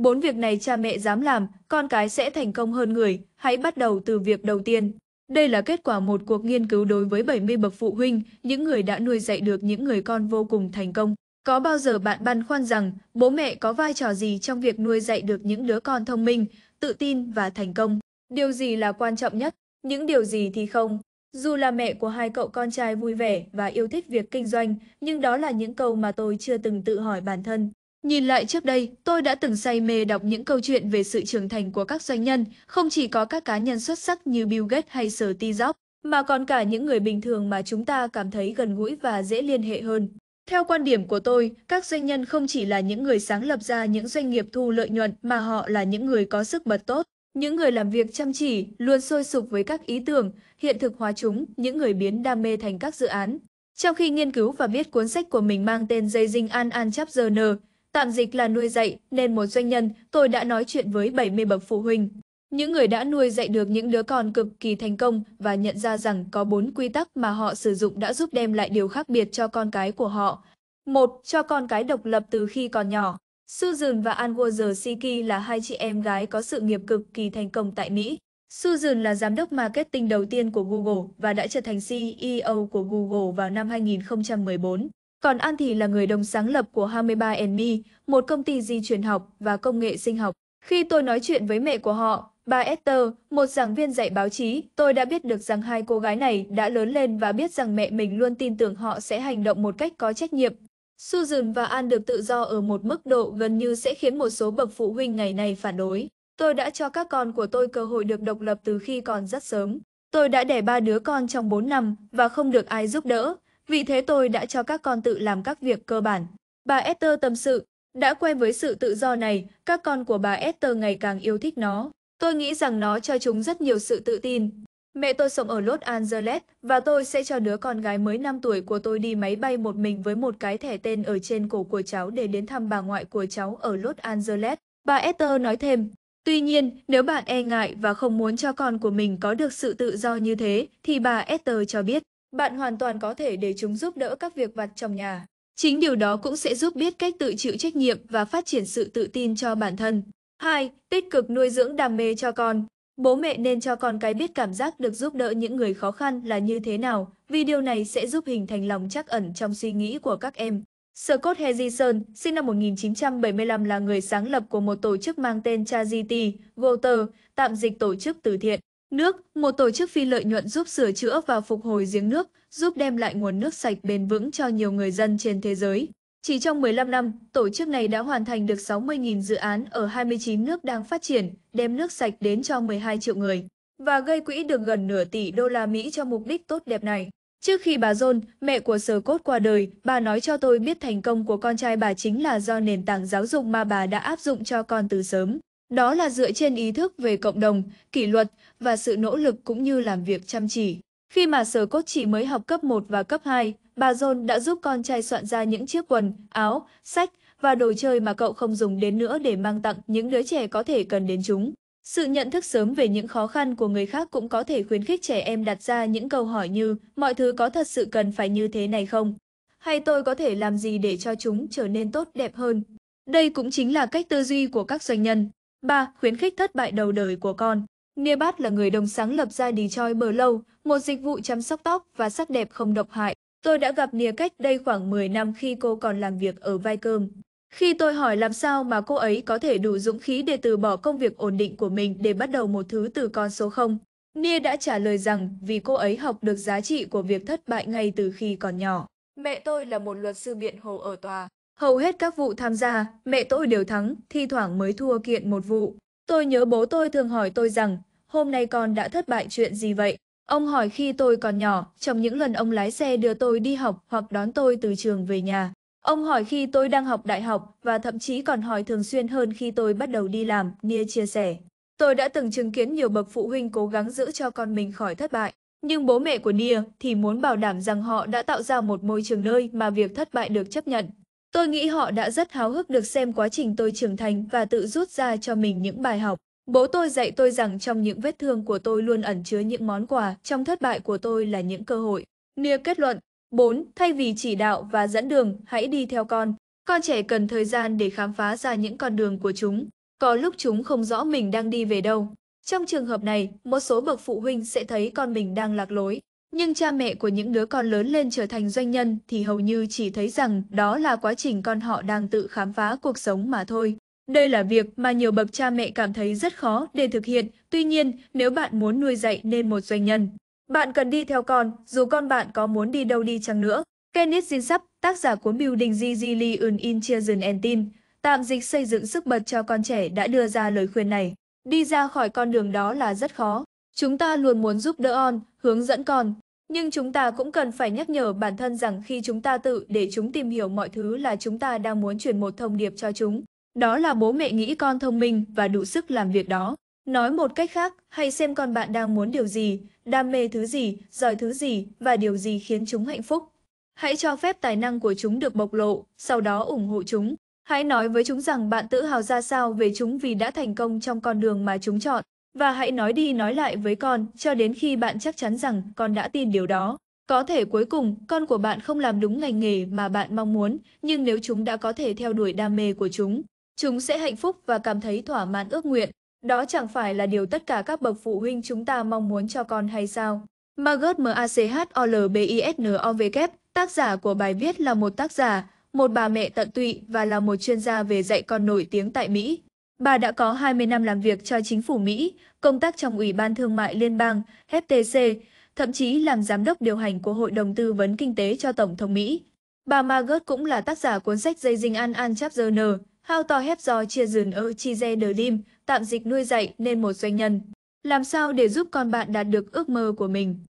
Bốn việc này cha mẹ dám làm, con cái sẽ thành công hơn người, hãy bắt đầu từ việc đầu tiên. Đây là kết quả một cuộc nghiên cứu đối với 70 bậc phụ huynh, những người đã nuôi dạy được những người con vô cùng thành công. Có bao giờ bạn băn khoăn rằng bố mẹ có vai trò gì trong việc nuôi dạy được những đứa con thông minh, tự tin và thành công? Điều gì là quan trọng nhất, những điều gì thì không? Dù là mẹ của hai cậu con trai vui vẻ và yêu thích việc kinh doanh, nhưng đó là những câu mà tôi chưa từng tự hỏi bản thân. Nhìn lại trước đây, tôi đã từng say mê đọc những câu chuyện về sự trưởng thành của các doanh nhân, không chỉ có các cá nhân xuất sắc như Bill Gates hay Sở Ti Jobs, mà còn cả những người bình thường mà chúng ta cảm thấy gần gũi và dễ liên hệ hơn. Theo quan điểm của tôi, các doanh nhân không chỉ là những người sáng lập ra những doanh nghiệp thu lợi nhuận mà họ là những người có sức bật tốt, những người làm việc chăm chỉ, luôn sôi sục với các ý tưởng, hiện thực hóa chúng, những người biến đam mê thành các dự án. Trong khi nghiên cứu và viết cuốn sách của mình mang tên Dây Dinh An An Chapter Tạm dịch là nuôi dạy, nên một doanh nhân, tôi đã nói chuyện với 70 bậc phụ huynh. Những người đã nuôi dạy được những đứa con cực kỳ thành công và nhận ra rằng có bốn quy tắc mà họ sử dụng đã giúp đem lại điều khác biệt cho con cái của họ. một Cho con cái độc lập từ khi còn nhỏ. Susan và Anwazer Siki là hai chị em gái có sự nghiệp cực kỳ thành công tại Mỹ. Susan là giám đốc marketing đầu tiên của Google và đã trở thành CEO của Google vào năm 2014. Còn An thì là người đồng sáng lập của 23andMe, một công ty di truyền học và công nghệ sinh học. Khi tôi nói chuyện với mẹ của họ, bà Esther, một giảng viên dạy báo chí, tôi đã biết được rằng hai cô gái này đã lớn lên và biết rằng mẹ mình luôn tin tưởng họ sẽ hành động một cách có trách nhiệm. Susan và An được tự do ở một mức độ gần như sẽ khiến một số bậc phụ huynh ngày nay phản đối. Tôi đã cho các con của tôi cơ hội được độc lập từ khi còn rất sớm. Tôi đã đẻ ba đứa con trong 4 năm và không được ai giúp đỡ, vì thế tôi đã cho các con tự làm các việc cơ bản. Bà Esther tâm sự, đã quen với sự tự do này, các con của bà Esther ngày càng yêu thích nó. Tôi nghĩ rằng nó cho chúng rất nhiều sự tự tin. Mẹ tôi sống ở Los Angeles và tôi sẽ cho đứa con gái mới 5 tuổi của tôi đi máy bay một mình với một cái thẻ tên ở trên cổ của cháu để đến thăm bà ngoại của cháu ở Los Angeles. Bà Esther nói thêm, tuy nhiên nếu bạn e ngại và không muốn cho con của mình có được sự tự do như thế thì bà Esther cho biết bạn hoàn toàn có thể để chúng giúp đỡ các việc vặt trong nhà. Chính điều đó cũng sẽ giúp biết cách tự chịu trách nhiệm và phát triển sự tự tin cho bản thân. 2. Tích cực nuôi dưỡng đam mê cho con. Bố mẹ nên cho con cái biết cảm giác được giúp đỡ những người khó khăn là như thế nào, vì điều này sẽ giúp hình thành lòng trắc ẩn trong suy nghĩ của các em. Scott Harrison, sinh năm 1975 là người sáng lập của một tổ chức mang tên Charity Water, tạm dịch tổ chức từ thiện. Nước, một tổ chức phi lợi nhuận giúp sửa chữa và phục hồi giếng nước, giúp đem lại nguồn nước sạch bền vững cho nhiều người dân trên thế giới. Chỉ trong 15 năm, tổ chức này đã hoàn thành được 60.000 dự án ở 29 nước đang phát triển, đem nước sạch đến cho 12 triệu người và gây quỹ được gần nửa tỷ đô la Mỹ cho mục đích tốt đẹp này. Trước khi bà John, mẹ của Sơ Cốt qua đời, bà nói cho tôi biết thành công của con trai bà chính là do nền tảng giáo dục mà bà đã áp dụng cho con từ sớm. Đó là dựa trên ý thức về cộng đồng, kỷ luật và sự nỗ lực cũng như làm việc chăm chỉ. Khi mà sở cốt chỉ mới học cấp 1 và cấp 2, bà John đã giúp con trai soạn ra những chiếc quần, áo, sách và đồ chơi mà cậu không dùng đến nữa để mang tặng những đứa trẻ có thể cần đến chúng. Sự nhận thức sớm về những khó khăn của người khác cũng có thể khuyến khích trẻ em đặt ra những câu hỏi như mọi thứ có thật sự cần phải như thế này không? Hay tôi có thể làm gì để cho chúng trở nên tốt đẹp hơn? Đây cũng chính là cách tư duy của các doanh nhân. 3. Khuyến khích thất bại đầu đời của con Nebat là người đồng sáng lập ra Detroit Blow, một dịch vụ chăm sóc tóc và sắc đẹp không độc hại. Tôi đã gặp Nia cách đây khoảng 10 năm khi cô còn làm việc ở vai cơm. Khi tôi hỏi làm sao mà cô ấy có thể đủ dũng khí để từ bỏ công việc ổn định của mình để bắt đầu một thứ từ con số 0, Nia đã trả lời rằng vì cô ấy học được giá trị của việc thất bại ngay từ khi còn nhỏ. Mẹ tôi là một luật sư biện hộ ở tòa. Hầu hết các vụ tham gia, mẹ tôi đều thắng, thi thoảng mới thua kiện một vụ. Tôi nhớ bố tôi thường hỏi tôi rằng, hôm nay con đã thất bại chuyện gì vậy? Ông hỏi khi tôi còn nhỏ, trong những lần ông lái xe đưa tôi đi học hoặc đón tôi từ trường về nhà. Ông hỏi khi tôi đang học đại học và thậm chí còn hỏi thường xuyên hơn khi tôi bắt đầu đi làm, Nia chia sẻ. Tôi đã từng chứng kiến nhiều bậc phụ huynh cố gắng giữ cho con mình khỏi thất bại. Nhưng bố mẹ của Nia thì muốn bảo đảm rằng họ đã tạo ra một môi trường nơi mà việc thất bại được chấp nhận Tôi nghĩ họ đã rất háo hức được xem quá trình tôi trưởng thành và tự rút ra cho mình những bài học. Bố tôi dạy tôi rằng trong những vết thương của tôi luôn ẩn chứa những món quà, trong thất bại của tôi là những cơ hội. Nia kết luận 4. Thay vì chỉ đạo và dẫn đường, hãy đi theo con. Con trẻ cần thời gian để khám phá ra những con đường của chúng. Có lúc chúng không rõ mình đang đi về đâu. Trong trường hợp này, một số bậc phụ huynh sẽ thấy con mình đang lạc lối. Nhưng cha mẹ của những đứa con lớn lên trở thành doanh nhân thì hầu như chỉ thấy rằng đó là quá trình con họ đang tự khám phá cuộc sống mà thôi. Đây là việc mà nhiều bậc cha mẹ cảm thấy rất khó để thực hiện, tuy nhiên nếu bạn muốn nuôi dạy nên một doanh nhân, bạn cần đi theo con, dù con bạn có muốn đi đâu đi chăng nữa. Kenneth Jinsap, tác giả cuốn Building Gigili in Intelligent and Team, tạm dịch xây dựng sức bật cho con trẻ đã đưa ra lời khuyên này. Đi ra khỏi con đường đó là rất khó, Chúng ta luôn muốn giúp đỡ on, hướng dẫn con, nhưng chúng ta cũng cần phải nhắc nhở bản thân rằng khi chúng ta tự để chúng tìm hiểu mọi thứ là chúng ta đang muốn truyền một thông điệp cho chúng. Đó là bố mẹ nghĩ con thông minh và đủ sức làm việc đó. Nói một cách khác, hãy xem con bạn đang muốn điều gì, đam mê thứ gì, giỏi thứ gì và điều gì khiến chúng hạnh phúc. Hãy cho phép tài năng của chúng được bộc lộ, sau đó ủng hộ chúng. Hãy nói với chúng rằng bạn tự hào ra sao về chúng vì đã thành công trong con đường mà chúng chọn. Và hãy nói đi nói lại với con cho đến khi bạn chắc chắn rằng con đã tin điều đó. Có thể cuối cùng, con của bạn không làm đúng ngành nghề mà bạn mong muốn, nhưng nếu chúng đã có thể theo đuổi đam mê của chúng, chúng sẽ hạnh phúc và cảm thấy thỏa mãn ước nguyện. Đó chẳng phải là điều tất cả các bậc phụ huynh chúng ta mong muốn cho con hay sao? Margaret M-A-C-H-O-L-B-I-S-N-O-V-K, tác giả của bài viết là một tác giả, một bà mẹ tận tụy và là một chuyên gia về dạy con nổi tiếng tại Mỹ. Bà đã có 20 năm làm việc cho chính phủ Mỹ, công tác trong Ủy ban Thương mại Liên bang, FTC, thậm chí làm giám đốc điều hành của Hội đồng Tư vấn Kinh tế cho Tổng thống Mỹ. Bà Margaret cũng là tác giả cuốn sách Dây dinh an an chắp giờ nờ, How to help do chia dườn ở chi de lim, tạm dịch nuôi dạy nên một doanh nhân. Làm sao để giúp con bạn đạt được ước mơ của mình?